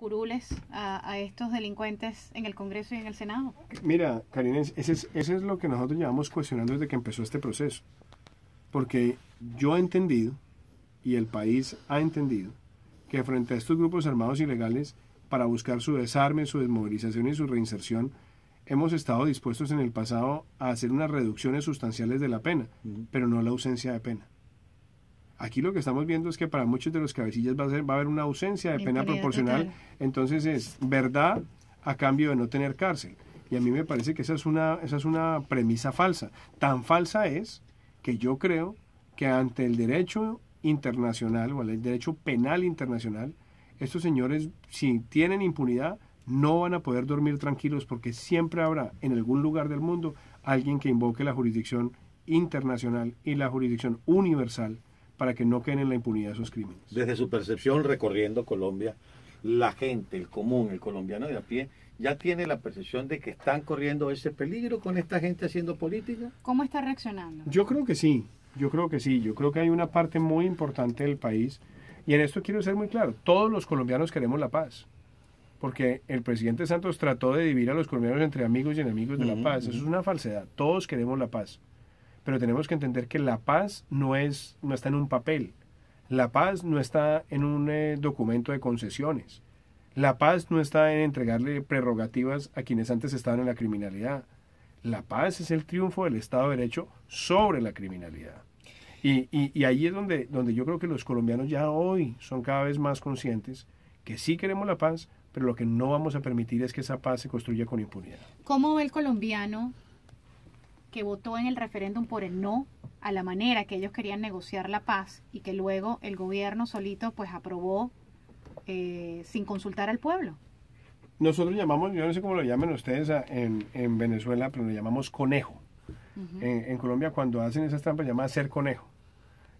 curules a, estos delincuentes en el Congreso y en el Senado? Mira, Karina, ese es, lo que nosotros llevamos cuestionando desde que empezó este proceso. Porque yo he entendido, y el país ha entendido, que frente a estos grupos armados ilegales, para buscar su desarme, su desmovilización y su reinserción, hemos estado dispuestos en el pasado a hacer unas reducciones sustanciales de la pena, pero no la ausencia de pena. Aquí lo que estamos viendo es que para muchos de los cabecillas va a, ser, va a haber una ausencia de pena proporcional, entonces es verdad a cambio de no tener cárcel. Y a mí me parece que esa es una, esa es una premisa falsa. Tan falsa es que yo creo que ante el derecho internacional o el derecho penal internacional, estos señores, si tienen impunidad, no van a poder dormir tranquilos porque siempre habrá en algún lugar del mundo alguien que invoque la jurisdicción internacional y la jurisdicción universal para que no queden en la impunidad esos crímenes. Desde su percepción recorriendo Colombia, la gente, el común, el colombiano de a pie, ya tiene la percepción de que están corriendo ese peligro con esta gente haciendo política. ¿Cómo está reaccionando? Yo creo que sí, yo creo que sí, yo creo que hay una parte muy importante del país y en esto quiero ser muy claro, todos los colombianos queremos la paz. Porque el presidente Santos trató de dividir a los colombianos entre amigos y enemigos de la paz. Eso es una falsedad. Todos queremos la paz. Pero tenemos que entender que la paz no, es, no está en un papel, la paz no está en un eh, documento de concesiones, la paz no está en entregarle prerrogativas a quienes antes estaban en la criminalidad. La paz es el triunfo del Estado de Derecho sobre la criminalidad. Y, ahí es donde, donde yo creo que los colombianos ya hoy son cada vez más conscientes que sí queremos la paz, pero lo que no vamos a permitir es que esa paz se construya con impunidad. ¿Cómo ve el colombiano que votó en el referéndum por el no a la manera que ellos querían negociar la paz y que luego el gobierno solito pues aprobó eh, sin consultar al pueblo. Nosotros llamamos, yo no sé cómo lo llaman ustedes en, Venezuela, pero lo llamamos conejo. en, Colombia cuando hacen esas trampas llaman ser conejo.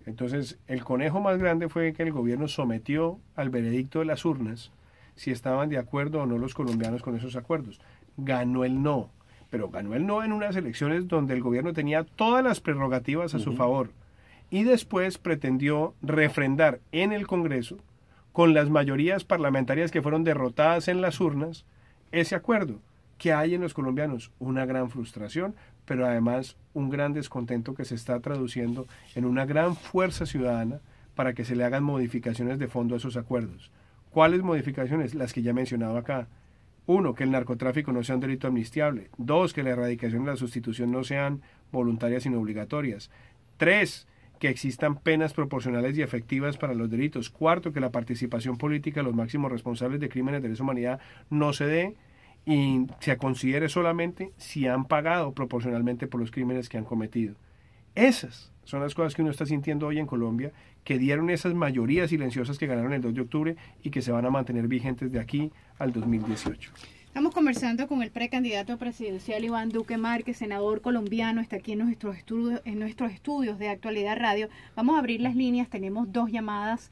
Entonces el conejo más grande fue que el gobierno sometió al veredicto de las urnas si estaban de acuerdo o no los colombianos con esos acuerdos. Ganó el no pero ganó no en unas elecciones donde el gobierno tenía todas las prerrogativas a su favor y después pretendió refrendar en el Congreso, con las mayorías parlamentarias que fueron derrotadas en las urnas, ese acuerdo que hay en los colombianos una gran frustración, pero además un gran descontento que se está traduciendo en una gran fuerza ciudadana para que se le hagan modificaciones de fondo a esos acuerdos. ¿Cuáles modificaciones? Las que ya mencionaba acá, uno, que el narcotráfico no sea un delito amnistiable. Dos, que la erradicación y la sustitución no sean voluntarias sino obligatorias. Tres, que existan penas proporcionales y efectivas para los delitos. Cuarto, que la participación política de los máximos responsables de crímenes de lesa humanidad no se dé y se considere solamente si han pagado proporcionalmente por los crímenes que han cometido. Esas son las cosas que uno está sintiendo hoy en Colombia, que dieron esas mayorías silenciosas que ganaron el 2 de octubre y que se van a mantener vigentes de aquí al 2018. Estamos conversando con el precandidato presidencial Iván Duque Márquez, senador colombiano, está aquí en nuestros estudios, en nuestros estudios de actualidad radio. Vamos a abrir las líneas, tenemos dos llamadas